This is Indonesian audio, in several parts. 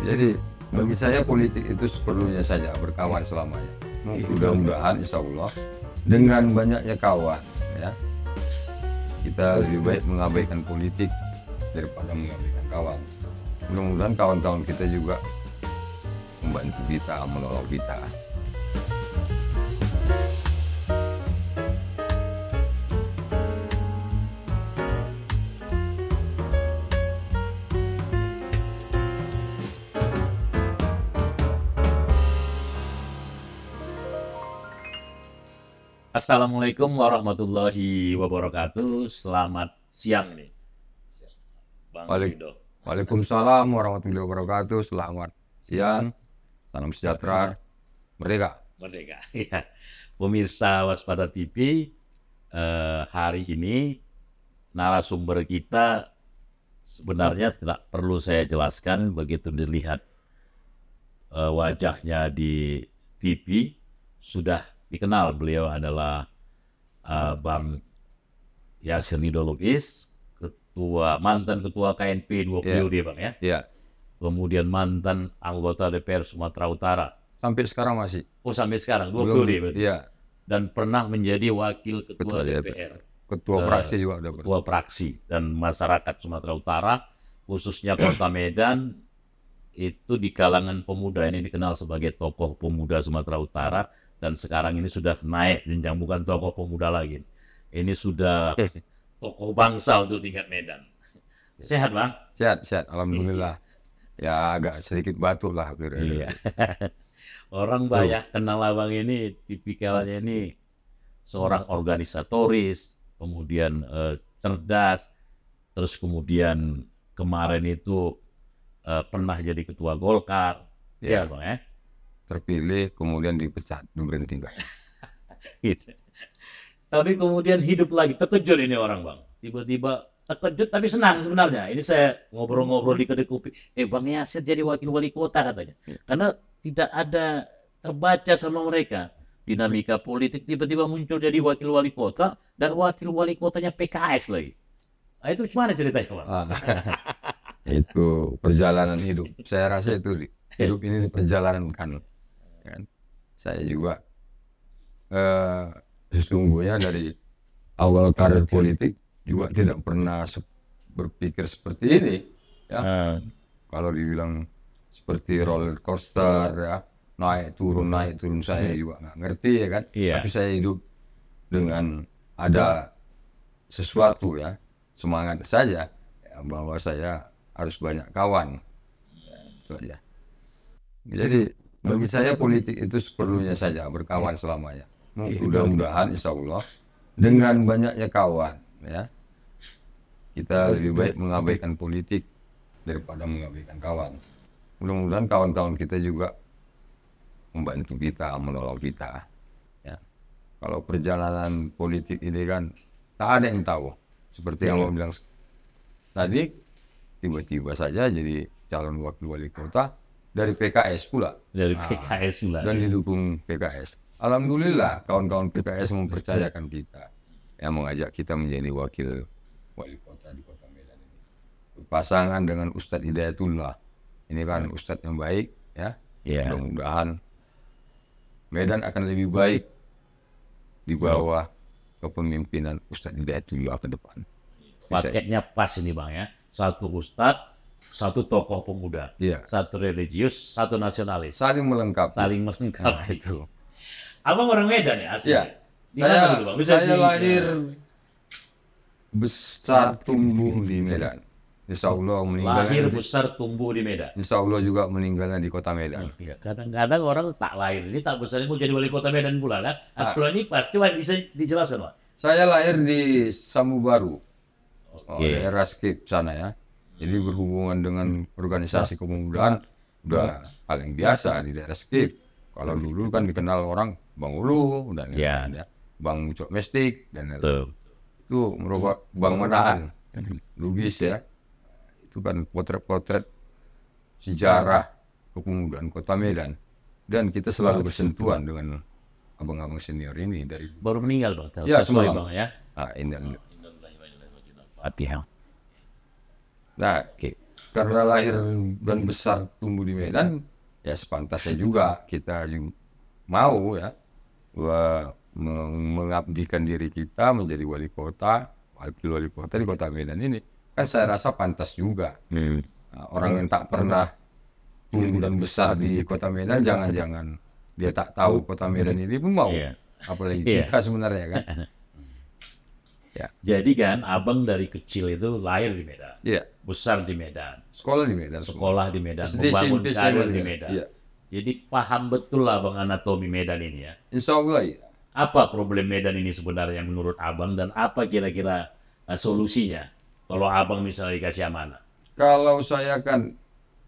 Jadi bagi saya politik itu seperlunya saja berkawan iya. selamanya. Mudah-mudahan insya Allah dengan banyaknya kawan ya kita lebih baik mengabaikan politik daripada mengabaikan kawan. Mudah-mudahan kawan-kawan kita juga membantu kita, menolong kita. Assalamualaikum warahmatullahi wabarakatuh. Selamat siang nih. Bang Waalaikumsalam Rido. Waalaikumsalam warahmatullahi wabarakatuh. Selamat siang. Salam sejahtera. Merdeka. Merdeka. Ya. Pemirsa Waspada TV, eh, hari ini narasumber kita sebenarnya tidak perlu saya jelaskan begitu dilihat eh, wajahnya di TV sudah dikenal beliau adalah uh, Bang Yasir Nidologis, ketua mantan ketua KNP dua yeah. periode iya. bang ya. Yeah. Kemudian mantan anggota DPR Sumatera Utara. Sampai sekarang masih. Oh sampai sekarang dua periode berarti. Iya. Dan pernah menjadi wakil ketua, ketua DPR. Ketua eh, praksi juga. Ketua praksi dan masyarakat Sumatera Utara khususnya Kota Medan itu di kalangan pemuda ini dikenal sebagai tokoh pemuda Sumatera Utara dan sekarang ini sudah naik jenjang bukan tokoh pemuda lagi. Ini sudah tokoh bangsa untuk tingkat Medan. Sehat bang? Sehat, sehat. Alhamdulillah. ya agak sedikit batuk lah. Iya. Orang banyak kenal abang ini tipikalnya ini seorang organisatoris, kemudian eh, cerdas, terus kemudian kemarin itu uh, pernah jadi ketua Golkar, ya, ya Bang ya. Terpilih kemudian dipecat berhenti Bang. Gitu. Tapi kemudian hidup lagi, terkejut ini orang Bang. Tiba-tiba terkejut tapi senang sebenarnya. Ini saya ngobrol-ngobrol di kedai kopi, eh Bang Yasir jadi wakil wali kota katanya. Ya. Karena tidak ada terbaca sama mereka dinamika politik tiba-tiba muncul jadi wakil wali kota dan wakil wali kotanya PKS lagi. Nah, itu gimana ceritanya, Bang? Ah. itu perjalanan hidup saya rasa itu hidup ini perjalanan kan kan saya juga eh, sesungguhnya dari awal karir politik juga tidak pernah berpikir seperti ini ya uh. kalau dibilang seperti roller coaster ya naik turun naik turun saya hmm. juga nggak ngerti ya kan yeah. tapi saya hidup dengan ada sesuatu ya semangat saja ya, bahwa saya harus banyak kawan. itu aja. Jadi bagi saya politik itu seperlunya saja berkawan iya. selamanya. Iya. Mudah-mudahan iya. insya Allah dengan banyaknya kawan ya kita lebih baik mengabaikan politik daripada mengabaikan kawan. Mudah-mudahan kawan-kawan kita juga membantu kita, menolong kita. Ya. Kalau perjalanan politik ini kan tak ada yang tahu. Seperti yang Allah bilang tadi, tiba-tiba saja jadi calon wakil wali kota dari PKS pula. Dari nah, PKS pula. Dan didukung PKS. Alhamdulillah kawan-kawan PKS mempercayakan kita yang mengajak kita menjadi wakil wali kota di kota Medan ini. Berpasangan dengan Ustadz Hidayatullah. Ini kan ya. Ustadz yang baik ya. Yeah. Mudah-mudahan Medan akan lebih baik di bawah ya. kepemimpinan Ustadz Hidayatullah ke depan. Paketnya pas ini Bang ya satu ustadz, satu tokoh pemuda, yeah. satu religius, satu nasionalis. Saling melengkapi. Saling melengkapi nah, itu. Apa orang Medan ya asli. Yeah. saya, mana dulu, Bang? Bisa saya di, lahir ya. besar tumbuh di Medan. Insya Allah meninggal. Lahir besar tumbuh di Medan. Insya Allah juga meninggalnya di kota Medan. Iya, iya. kadang-kadang orang tak lahir ini tak besar mau jadi wali kota Medan pula kan? Nah. ini pasti bisa dijelaskan Pak. Saya lahir di Samu Baru okay. Oh, iya. daerah skip sana ya. Jadi berhubungan dengan organisasi kepemudaan udah hal iya. yang biasa di daerah skip. Kalau dulu kan dikenal orang Bang Ulu dan yeah. ya, Bang Ucok Mestik dan Tuh. itu merupakan Bang Menahan, Lubis ya. Itu kan potret-potret sejarah kepemudaan Kota Medan dan kita selalu bersentuhan dengan abang-abang senior ini dari baru meninggal bang ya semalam bang ya ah, ini, Fatihah. Ya. Nah, okay. karena lahir dan besar tumbuh di Medan, ya sepantasnya juga kita mau ya mengabdikan diri kita menjadi wali kota, wakil wali kota di kota Medan ini, kan saya rasa pantas juga. Hmm. Nah, orang yang tak pernah tumbuh dan besar di kota Medan, jangan-jangan dia tak tahu kota Medan ini pun mau, yeah. apalagi iya. kita sebenarnya kan. Ya. Jadi kan abang dari kecil itu lahir di Medan, ya. besar di Medan, sekolah di Medan, sekolah di Medan, membangun karir di Medan. Ya. Jadi paham betul lah abang anatomi Medan ini ya. Insya Allah ya. Apa problem Medan ini sebenarnya yang menurut abang dan apa kira-kira uh, solusinya kalau abang misalnya dikasih amanah? Kalau saya kan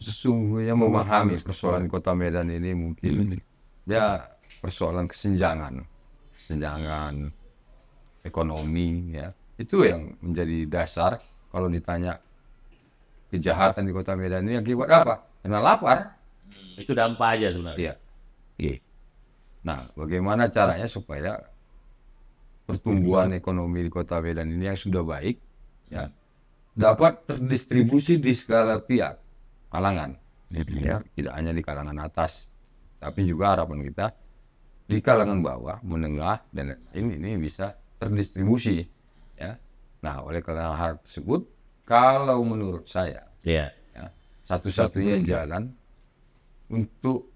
sesungguhnya memahami persoalan kota Medan ini mungkin iya, ya persoalan kesenjangan, kesenjangan ekonomi ya itu yang menjadi dasar kalau ditanya kejahatan di kota Medan ini yang akibat apa? Karena lapar. Hmm. Itu dampak aja sebenarnya. Iya. Iya. Nah, bagaimana caranya supaya pertumbuhan ekonomi di kota Medan ini yang sudah baik ya dapat terdistribusi di segala pihak kalangan ya tidak hanya di kalangan atas tapi juga harapan kita di kalangan bawah menengah dan lain lain ini bisa terdistribusi ya nah oleh karena hal tersebut kalau menurut saya yeah. ya, satu-satunya jalan untuk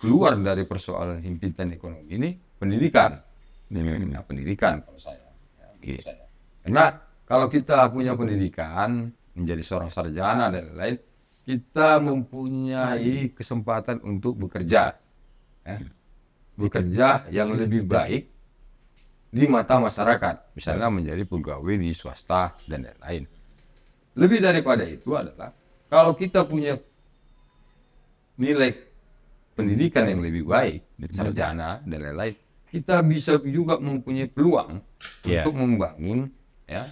keluar dari persoalan himpitan ekonomi ini pendidikan hmm. nah, pendidikan kalau saya, ya, okay. karena kalau kita punya pendidikan menjadi seorang sarjana dan lain-lain kita mempunyai kesempatan untuk bekerja ya. Iya. bekerja yang lebih baik di mata masyarakat, misalnya menjadi pegawai di swasta dan lain-lain. Lebih daripada itu adalah kalau kita punya nilai pendidikan yang lebih baik, sarjana dan lain-lain, kita bisa juga mempunyai peluang yeah. untuk membangun ya,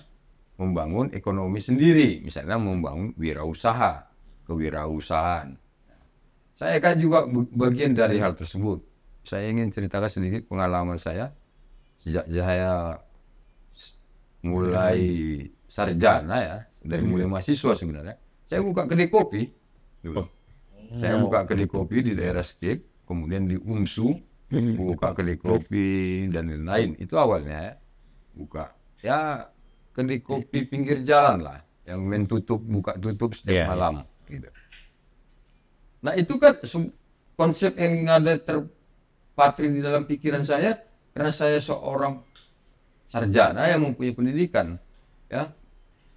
membangun ekonomi sendiri, misalnya membangun wirausaha, kewirausahaan. Saya kan juga bagian dari hal tersebut. Saya ingin ceritakan sedikit pengalaman saya sejak saya mulai sarjana ya dari mulai iya. mahasiswa sebenarnya saya buka kedai kopi dulu. Oh. saya iya. buka kedai kopi di daerah Skip kemudian di Umsu hmm. buka kedai kopi dan lain-lain itu awalnya ya. buka ya kedai kopi pinggir jalan lah yang main tutup buka tutup setiap yeah. malam gitu. nah itu kan konsep yang ada terpatri di dalam pikiran saya karena saya seorang sarjana yang mempunyai pendidikan ya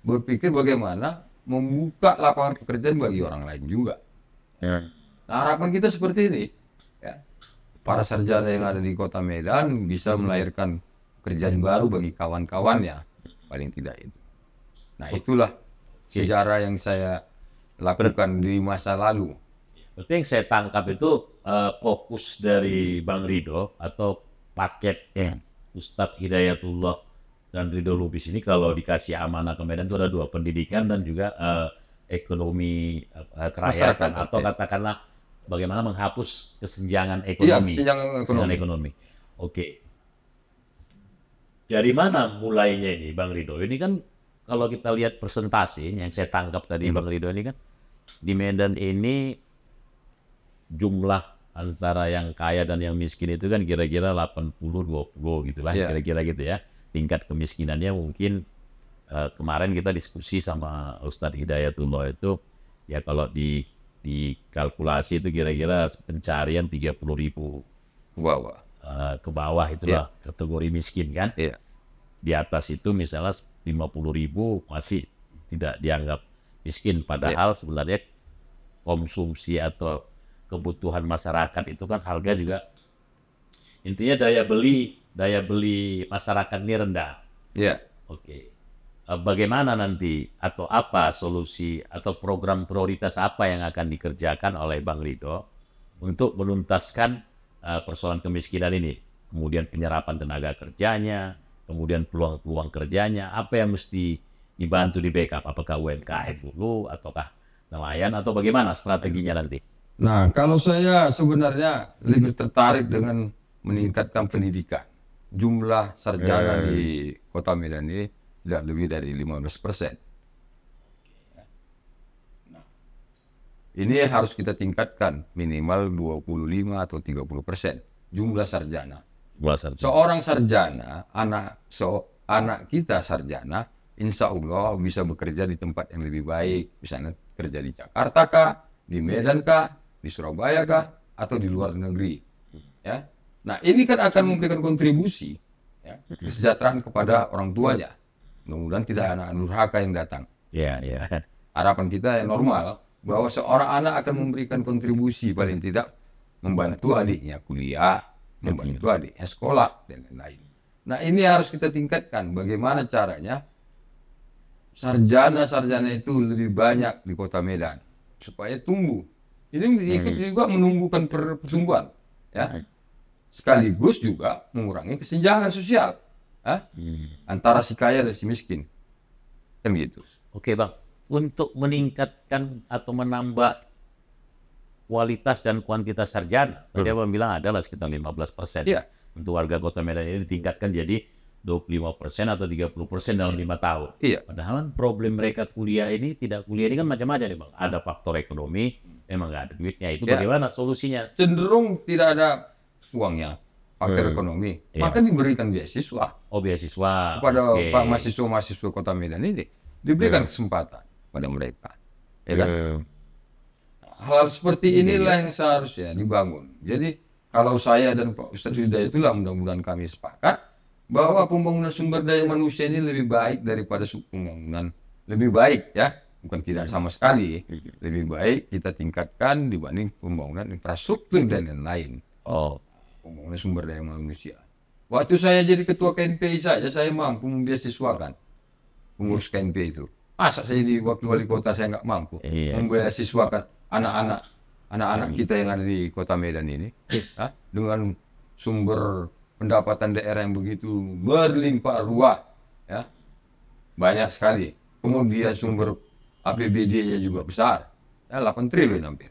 berpikir bagaimana membuka lapangan pekerjaan bagi orang lain juga ya. nah, harapan kita seperti ini ya para sarjana yang ada di kota Medan bisa melahirkan kerjaan baru bagi kawan-kawannya paling tidak itu nah itulah sejarah yang saya lakukan di masa lalu berarti yang saya tangkap itu uh, fokus dari Bang Rido atau paketnya Ustadz Hidayatullah dan Ridho Lubis ini kalau dikasih amanah ke Medan itu ada dua pendidikan dan juga uh, ekonomi uh, kerakyatan atau ya. katakanlah bagaimana menghapus kesenjangan iya, ekonomi. Iya, kesenjangan ekonomi. Kesenjangan ekonomi. Oke. Dari mana mulainya ini Bang Ridho? Ini kan kalau kita lihat presentasi yang saya tangkap tadi hmm. Bang Ridho ini kan di Medan ini jumlah antara yang kaya dan yang miskin itu kan kira-kira 80 20 gitulah yeah. kira-kira gitu ya. Tingkat kemiskinannya mungkin uh, kemarin kita diskusi sama Ustadz Hidayatullah itu ya kalau di kalkulasi itu kira-kira pencarian 30 ribu wow. uh, ke bawah itulah yeah. kategori miskin kan yeah. di atas itu misalnya 50 ribu masih tidak dianggap miskin padahal yeah. sebenarnya konsumsi atau kebutuhan masyarakat itu kan harga juga intinya daya beli daya beli masyarakat ini rendah. Iya. Yeah. Oke. Okay. Eh, bagaimana nanti atau apa solusi atau program prioritas apa yang akan dikerjakan oleh Bang Rido untuk menuntaskan eh, persoalan kemiskinan ini? Kemudian penyerapan tenaga kerjanya, kemudian peluang-peluang kerjanya, apa yang mesti dibantu di backup? Apakah UMKM dulu ataukah nelayan atau bagaimana strateginya nanti? Nah, kalau saya sebenarnya lebih tertarik dengan meningkatkan pendidikan. Jumlah sarjana yeah. di Kota Medan ini tidak lebih dari 15 persen. Nah, ini harus kita tingkatkan minimal 25 atau 30 persen jumlah sarjana. sarjana. Seorang sarjana, anak so, anak kita sarjana, insya Allah bisa bekerja di tempat yang lebih baik. Misalnya kerja di Jakarta kah, di Medan kah, di Surabaya kah atau di luar negeri? Ya. Nah, ini kan akan memberikan kontribusi ya, kesejahteraan kepada orang tuanya. Kemudian mudahan tidak anak nurhaka yang datang. Ya, yeah, Yeah. Harapan kita yang normal bahwa seorang anak akan memberikan kontribusi paling tidak membantu adiknya kuliah, membantu adiknya sekolah dan lain-lain. Nah, ini harus kita tingkatkan bagaimana caranya sarjana-sarjana itu lebih banyak di Kota Medan supaya tumbuh ini itu juga menumbuhkan pertumbuhan, ya. Sekaligus juga mengurangi kesenjangan sosial, ya. Hmm. antara si kaya dan si miskin, kan gitu. Oke bang, untuk meningkatkan atau menambah kualitas dan kuantitas sarjana. Tadi hmm. Abang bilang adalah sekitar 15 persen. Ya. Untuk warga kota Medan ini ditingkatkan jadi 25 persen atau 30 persen dalam lima tahun. Iya. Padahal problem mereka kuliah ini tidak kuliah ini kan macam-macam nih Bang. Ada faktor ekonomi, Emang nggak ada duitnya itu ya. bagaimana solusinya cenderung tidak ada uangnya faktor hmm. ekonomi ya. maka diberikan beasiswa oh beasiswa kepada okay. pak mahasiswa mahasiswa kota Medan ini diberikan ya. kesempatan pada mereka ya kan iya. hal seperti iya, iya. inilah yang seharusnya dibangun jadi kalau saya dan Pak Ustadz Hidayat itulah mudah-mudahan kami sepakat bahwa pembangunan sumber daya manusia ini lebih baik daripada pembangunan lebih baik ya bukan tidak sama sekali iya. lebih baik kita tingkatkan dibanding pembangunan infrastruktur dan lain-lain oh pembangunan sumber daya manusia waktu saya jadi ketua KNP saja saya mampu membiasiswakan pengurus KNP itu masa saya di waktu wali kota saya nggak mampu iya. membiasiswakan anak-anak anak-anak iya. kita yang ada di kota Medan ini ah, dengan sumber pendapatan daerah yang begitu berlimpah ruah ya banyak sekali kemudian sumber APBD-nya juga besar, ya 8 triliun hampir.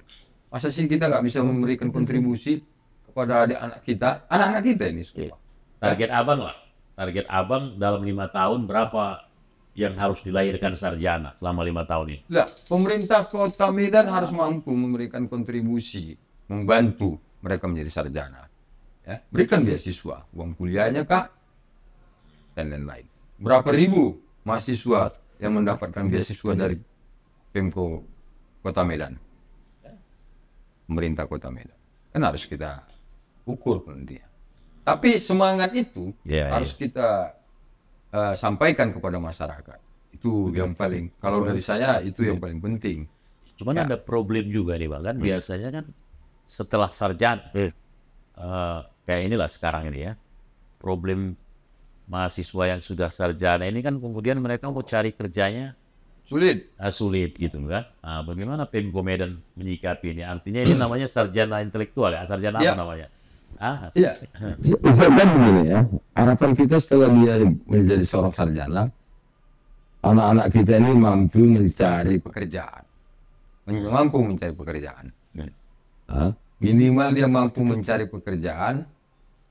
Masa sih kita nggak bisa memberikan kontribusi kepada anak kita, anak-anak kita ini semua. Iya. Target abang lah, target abang dalam lima tahun berapa yang harus dilahirkan sarjana selama lima tahun ini? Lah, pemerintah kota Medan harus mampu memberikan kontribusi, membantu mereka menjadi sarjana. Ya, berikan beasiswa, uang kuliahnya kak, dan lain-lain. Berapa ribu mahasiswa yang mendapatkan beasiswa dari Pemko Kota Medan. Pemerintah Kota Medan. Kan harus kita ukur dia. Tapi semangat itu yeah, ya. harus yeah. kita uh, sampaikan kepada masyarakat. Itu yang paling, kalau dari saya itu yang paling penting. Cuman ya. ada problem juga nih Bang, kan hmm. biasanya kan setelah sarjana, eh, uh, kayak inilah sekarang ini ya, problem mahasiswa yang sudah sarjana ini kan kemudian mereka mau cari kerjanya sulit uh, sulit gitu kan nah, bagaimana Pemko Medan menyikapi ini artinya ini namanya sarjana intelektual ya sarjana ya. apa namanya ah ya begini ya harapan kita setelah dia menjadi seorang sarjana anak-anak kita ini mampu mencari pekerjaan mampu mencari pekerjaan ya. ah, minimal dia mampu mencari pekerjaan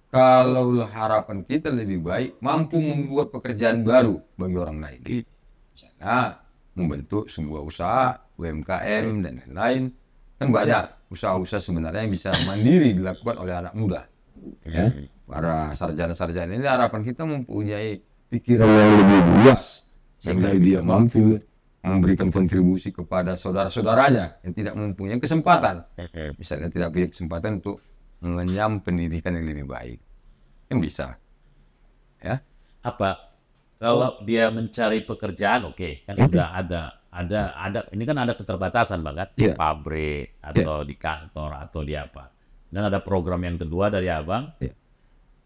kalau harapan kita lebih baik mampu membuat pekerjaan baru bagi orang lain nah membentuk sebuah usaha UMKM dan lain-lain kan banyak usaha-usaha sebenarnya yang bisa mandiri dilakukan oleh anak muda ya kan? iya. para sarjana-sarjana ini harapan kita mempunyai pikiran yang lebih luas sehingga dia mampu memberikan kontribusi kepada saudara-saudaranya yang tidak mempunyai kesempatan misalnya tidak punya kesempatan untuk mengenyam pendidikan yang lebih baik yang bisa ya apa kalau oh. dia mencari pekerjaan, oke, okay. kan sudah ada, ada, ada. Ini kan ada keterbatasan banget kan? di iya. pabrik iya. atau yeah. di kantor atau di apa. Dan ada program yang kedua dari abang, yeah.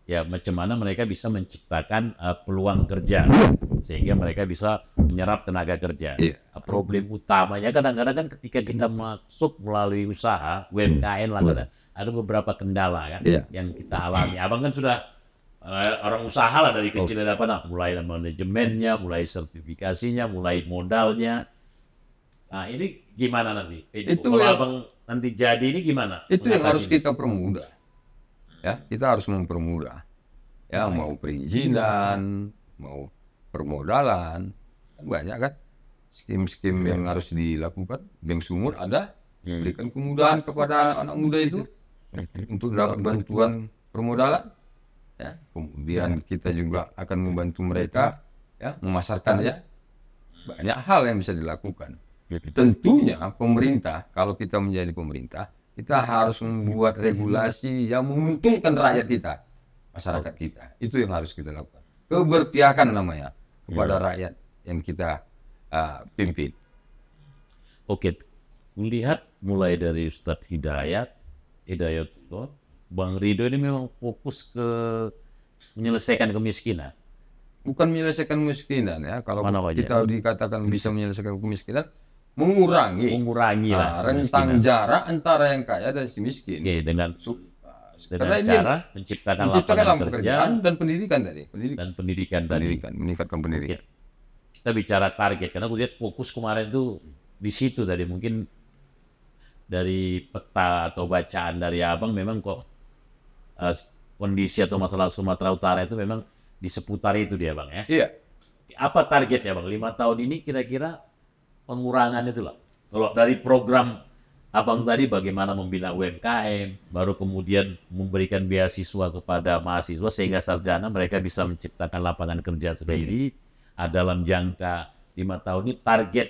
ya macam mana mereka bisa menciptakan uh, peluang kerja iya. sehingga mereka bisa menyerap tenaga kerja. Yeah. Problem utamanya kadang-kadang kan ketika kita masuk melalui usaha UMKM lah, ada beberapa kendala kan yeah. yang kita alami. Abang kan sudah Eh, orang usaha lah dari kecil oh. apa nah, mulai manajemennya, mulai sertifikasinya, mulai modalnya. Nah ini gimana nanti? Itu kalau yang, abang nanti jadi ini gimana? Itu yang harus ini? kita permudah. Ya, kita harus mempermudah. Ya, nah, mau perizinan, ya. mau permodalan, kan banyak kan skim-skim ya. yang harus dilakukan. Bank sumur ada hmm. berikan kemudahan kepada anak muda itu untuk dapat bantuan permodalan ya. kemudian ya. kita juga akan membantu mereka ya, memasarkan ya. banyak hal yang bisa dilakukan. Gitu. Tentunya pemerintah, kalau kita menjadi pemerintah, kita harus membuat regulasi yang menguntungkan rakyat kita, masyarakat kita. Itu yang harus kita lakukan. Keberpihakan namanya kepada iya. rakyat yang kita uh, pimpin. Oke, melihat mulai dari Ustadz Hidayat, Hidayatullah, Bang Rido ini memang fokus ke menyelesaikan kemiskinan. Bukan menyelesaikan kemiskinan ya, kalau Mana kita aja? dikatakan bisa menyelesaikan kemiskinan, mengurangi, mengurangi lah, nah, rentang jarak antara yang kaya dan si miskin. Oke, dengan ah, dengan Karena cara dia menciptakan, menciptakan lapangan kerja dan pendidikan tadi. Pendidikan. Dan pendidikan tadi. Pendidikan, meningkatkan pendidikan. Kita bicara target, karena aku lihat fokus kemarin itu di situ tadi. Mungkin dari peta atau bacaan dari abang memang kok uh, kondisi atau masalah Sumatera Utara itu memang di seputar itu dia bang ya. Iya. Apa targetnya bang? Lima tahun ini kira-kira pengurangan itu lah. Kalau dari program abang tadi bagaimana membina UMKM, baru kemudian memberikan beasiswa kepada mahasiswa sehingga sarjana mereka bisa menciptakan lapangan kerja sendiri. Ada iya. dalam jangka lima tahun ini target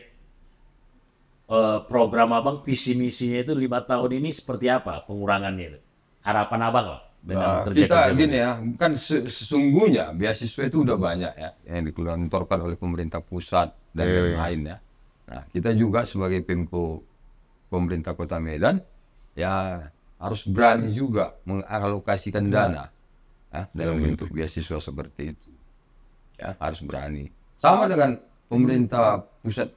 eh, program abang visi misinya itu lima tahun ini seperti apa pengurangannya itu harapan abang lah nah, kita gini ya kan sesungguhnya beasiswa itu udah banyak ya yang dikeluarkan oleh pemerintah pusat dan yeah, iya. lain-lain ya nah kita juga sebagai pemko pemerintah kota Medan ya harus berani juga mengalokasikan iya. dana ya, dalam iya, bentuk beasiswa seperti itu ya harus berani sama dengan pemerintah pusat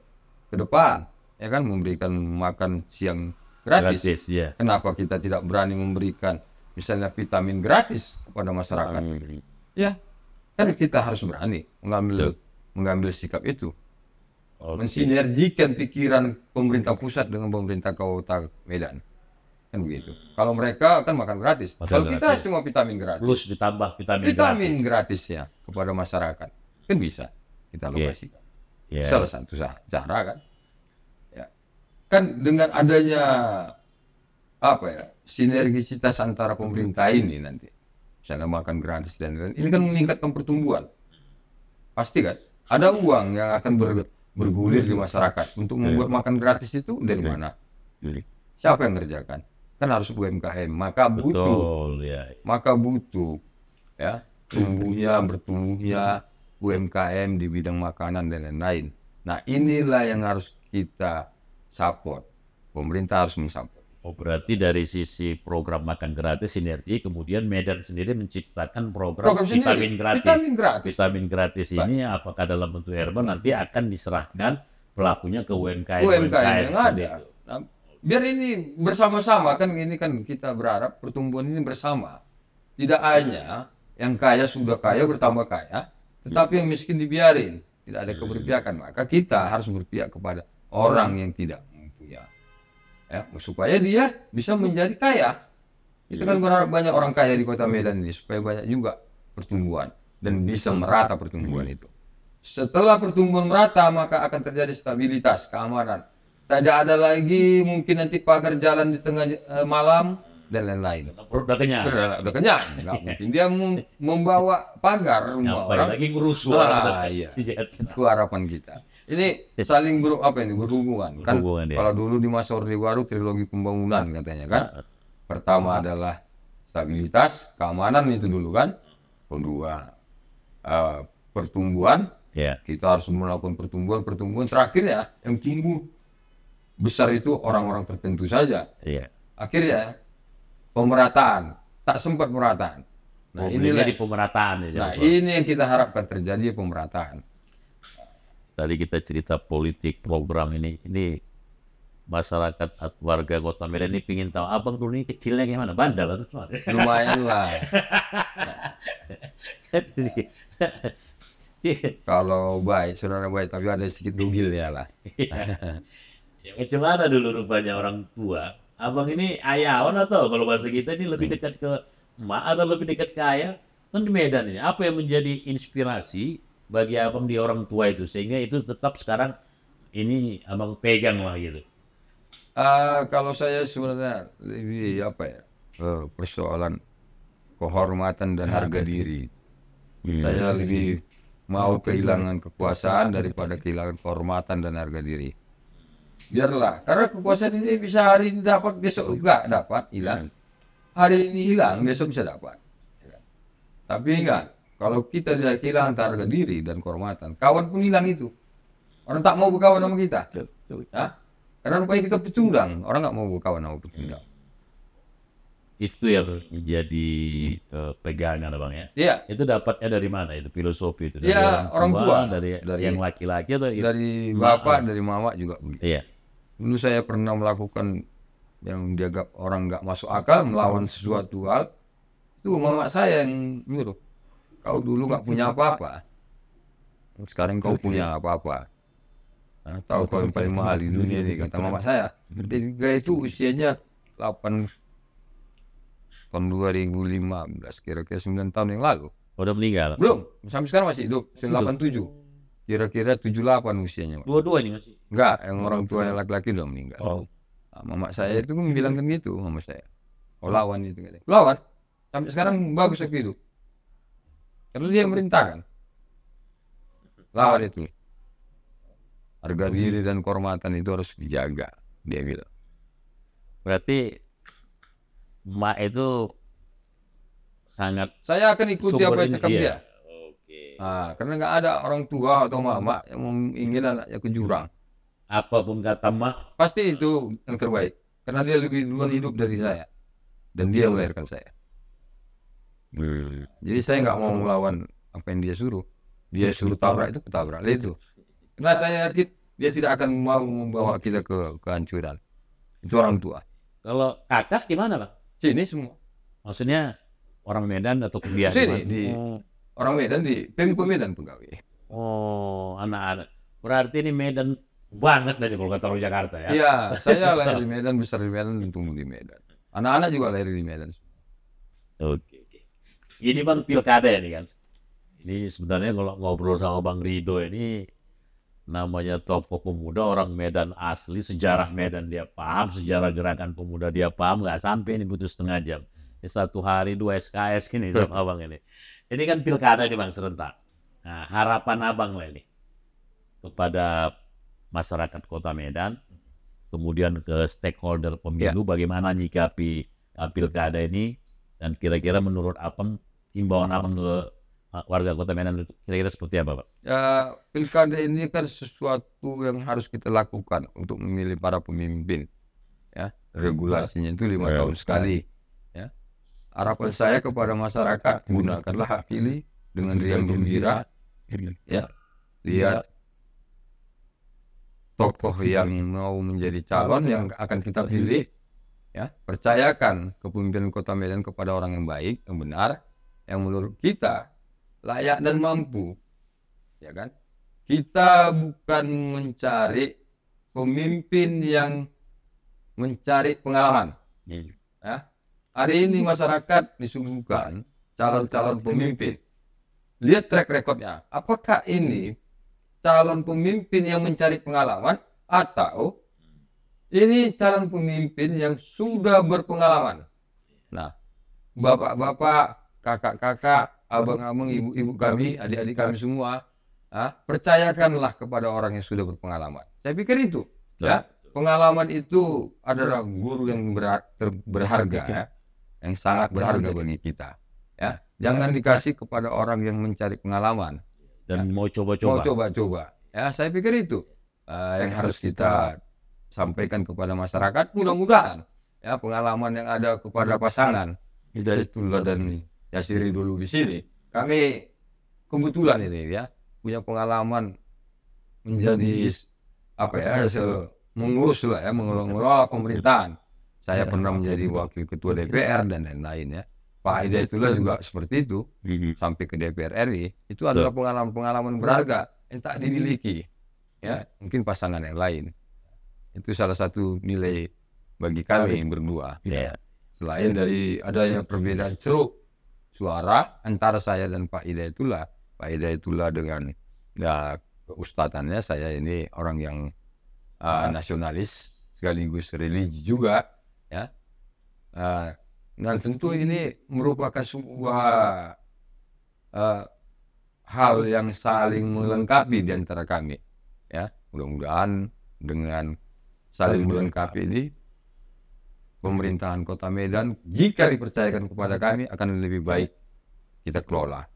ke depan ya kan memberikan makan siang gratis, gratis yeah. kenapa kita tidak berani memberikan misalnya vitamin gratis kepada masyarakat. Amin. Ya, kan kita harus berani mengambil Betul. mengambil sikap itu. Okay. Mensinergikan pikiran pemerintah pusat dengan pemerintah kota Medan. Kan begitu. Kalau mereka kan makan gratis. Masalah Kalau gratis. kita cuma vitamin gratis. Plus ditambah vitamin, vitamin gratis. gratis ya kepada masyarakat. Kan bisa kita lupa Yeah. Yeah. Salah satu cara kan. Ya. Kan dengan adanya apa ya sinergisitas antara pemerintah ini nanti misalnya makan gratis dan lain ini kan meningkatkan pertumbuhan pasti kan ada uang yang akan ber, bergulir di masyarakat untuk iya. membuat makan gratis itu dari iya. mana iya. siapa yang ngerjakan kan harus UMKM maka butuh Betul, ya. maka butuh ya tumbuhnya bertumbuhnya UMKM di bidang makanan dan lain-lain nah inilah yang harus kita support pemerintah harus mensupport Oh berarti dari sisi program makan gratis sinergi, kemudian Medan sendiri menciptakan program, program vitamin, sendiri. gratis. vitamin gratis. Vitamin gratis Baik. apakah dalam bentuk herbal nanti akan diserahkan pelakunya ke UMKM UMKM, yang ada. Nah, biar ini bersama-sama kan ini kan kita berharap pertumbuhan ini bersama. Tidak hanya yang kaya sudah kaya bertambah kaya, tetapi yang miskin dibiarin. Tidak ada keberpihakan. Maka kita harus berpihak kepada orang yang tidak ya, supaya dia bisa menjadi kaya. Itu kan banyak orang kaya di kota Medan ini supaya banyak juga pertumbuhan dan bisa merata pertumbuhan hmm. itu. Setelah pertumbuhan merata maka akan terjadi stabilitas keamanan. Tidak ada lagi mungkin nanti pagar jalan di tengah eh, malam dan lain-lain. Udah kenyang. Udah, kenyang. mungkin dia membawa pagar rumah Nyampai lagi ngurus suara. Nah, iya. Itu harapan kita. Ini iya. saling ber apa ini berhubungan kan? ya. Kalau dulu di Mas orde Waru trilogi pembangunan katanya kan. Nah. Pertama nah. adalah stabilitas, keamanan itu dulu kan. Kedua uh, pertumbuhan. Yeah. Kita harus melakukan pertumbuhan, pertumbuhan terakhir ya yang tumbuh besar itu orang-orang tertentu saja. Yeah. Akhirnya pemerataan tak sempat pemerataan. Nah, oh, ini di pemerataan ya. Nah, ini yang kita harapkan terjadi pemerataan. Tadi kita cerita politik, program ini. Ini masyarakat warga kota Medan ini ingin tahu abang dulu ini kecilnya gimana bandel atau lumayan lah kalau baik saudara baik tapi ada sedikit dugil ya lah ya, macam mana dulu rupanya orang tua abang ini ayahon atau kalau bahasa kita ini lebih dekat ke emak atau lebih dekat ke ayah kan di Medan ini apa yang menjadi inspirasi bagi abang di orang tua itu sehingga itu tetap sekarang ini abang pegang lah gitu uh, kalau saya sebenarnya lebih apa ya uh, persoalan kehormatan dan nah, harga diri Hmm. saya lebih mau kehilangan kekuasaan daripada kehilangan kehormatan dan harga diri biarlah karena kekuasaan ini bisa hari ini dapat besok enggak dapat hilang iya. hari ini hilang besok bisa dapat tapi enggak. Kalau kita tidak kehilangan harga diri dan kehormatan, kawan pun hilang itu. Orang tak mau berkawan sama kita. Ya? Karena rupanya kita pecundang. Orang nggak mau berkawan sama pecundang. Itu yang menjadi uh, eh, pegangan bang ya. Iya. Itu dapatnya dari mana itu filosofi itu? Dari iya, orang, tua, orang tua, dari, dari yang laki-laki atau dari bapak, dari mama juga Iya. Dulu saya pernah melakukan yang dianggap orang nggak masuk akal melawan sesuatu hal itu mama saya yang nyuruh Kau dulu nggak punya apa-apa. Sekarang kau punya apa-apa. Nah, tahu kau yang paling mahal di dunia ini kata mama saya. Dia itu usianya 8 tahun 2015 kira-kira 9 tahun yang lalu. Oh, udah meninggal? Belum. Sampai sekarang masih hidup. 87 kira-kira 78 usianya. Dua-dua ini masih? Enggak, yang orang tua yang laki-laki udah meninggal. Oh. Nah, mama saya itu kan bilangkan gitu, mama saya. Oh, lawan itu Lawan. Sampai sekarang bagus aku hidup. Karena dia yang merintahkan. Lawan itu. Harga hmm. diri dan kehormatan itu harus dijaga. Dia bilang. Berarti Mak itu sangat saya akan ikuti apa yang cakap dia. dia. Okay. Nah, karena nggak ada orang tua atau mama yang ingin anaknya ke jurang. Apapun kata mak, pasti itu yang terbaik. Karena dia lebih duluan hidup dari saya dan dia melahirkan saya. Hmm. Jadi saya nggak mau melawan apa yang dia suruh. Dia suruh tabrak itu Lihat itu. Nah saya yakin dia tidak akan mau membawa kita ke kehancuran. Itu orang tua. Kalau kakak gimana bang? Sini semua. Maksudnya orang Medan atau kebiasaan? Sini di oh. orang Medan di Pemko Medan pegawai. Oh anak-anak. Berarti ini Medan banget dari kalau kata Jakarta ya? Iya, saya lahir di Medan, besar di Medan, tumbuh di Medan. Anak-anak juga lahir di Medan. Oke ini bang pilkada ini kan. Ini sebenarnya kalau ngobrol sama Bang Rido ini namanya tokoh pemuda orang Medan asli sejarah Medan dia paham sejarah gerakan pemuda dia paham nggak sampai ini butuh setengah jam ini satu hari dua SKS gini sama abang ini ini kan pilkada nih bang serentak nah harapan abang lah ini kepada masyarakat kota Medan kemudian ke stakeholder pemilu ya. bagaimana nyikapi uh, pilkada ini dan kira-kira menurut abang imbauan apa hmm. ke uh, warga Kota Medan kira-kira seperti apa Pak? Ya, pilkada ini kan sesuatu yang harus kita lakukan untuk memilih para pemimpin. Ya, hmm. regulasinya itu lima oh, ya, tahun sekali. Ya. Harapan saya kepada masyarakat gunakanlah hak pilih dengan riang gembira. Iya. Ya, lihat tokoh yang mau menjadi calon yang akan kita pilih. Ya, percayakan kepemimpinan Kota Medan kepada orang yang baik, yang benar, yang menurut kita layak dan mampu. Ya kan? Kita bukan mencari pemimpin yang mencari pengalaman. Iya. Ya. Hari ini masyarakat disuguhkan calon-calon pemimpin. Lihat track recordnya. Apakah ini calon pemimpin yang mencari pengalaman atau ini calon pemimpin yang sudah berpengalaman? Nah, bapak-bapak kakak-kakak, abang-abang, ibu-ibu kami, adik-adik kami semua, ha? Ah, ya. percayakanlah kepada orang yang sudah berpengalaman. Saya pikir itu. Ya. Pengalaman itu adalah guru yang ber berharga, ya. yang sangat berharga bagi kita. Ya. ya. Jangan dikasih kepada orang yang mencari pengalaman ya. dan ya. mau coba-coba. Mau coba-coba. Ya, saya pikir itu uh, yang harus kita sampaikan kepada masyarakat. Mudah-mudahan ya pengalaman yang ada kepada pasangan. Itu dari dan ya siri dulu di sini. Kami kebetulan ini ya punya pengalaman menjadi apa ya, ya mengurus lah ya mengelola pemerintahan. Saya ya, pernah ya. menjadi wakil ketua DPR dan lain-lain ya. Pak Hidayatullah juga seperti itu hmm. sampai ke DPR RI itu adalah pengalaman-pengalaman berharga yang tak hmm. dimiliki ya mungkin pasangan yang lain itu salah satu nilai bagi kami yang berdua ya. selain dari adanya perbedaan ceruk suara antara saya dan Pak Ida itulah Pak Ida itulah dengan ya, ustadzannya saya ini orang yang uh, nasionalis sekaligus religi juga ya. Uh, dan tentu ini merupakan sebuah uh, hal yang saling melengkapi di antara kami ya mudah-mudahan dengan saling melengkapi ini pemerintahan Kota Medan jika dipercayakan kepada kami akan lebih baik kita kelola.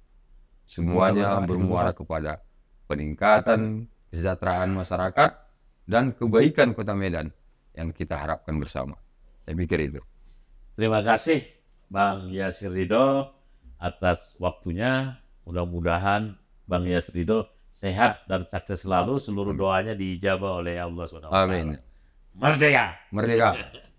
Semuanya bermuara kepada peningkatan kesejahteraan masyarakat dan kebaikan Kota Medan yang kita harapkan bersama. Saya pikir itu. Terima kasih Bang Yasir Ridho atas waktunya. Mudah-mudahan Bang Yasir Ridho sehat dan sukses selalu. Seluruh doanya diijabah oleh Allah SWT. Amin. Merdeka! Merdeka!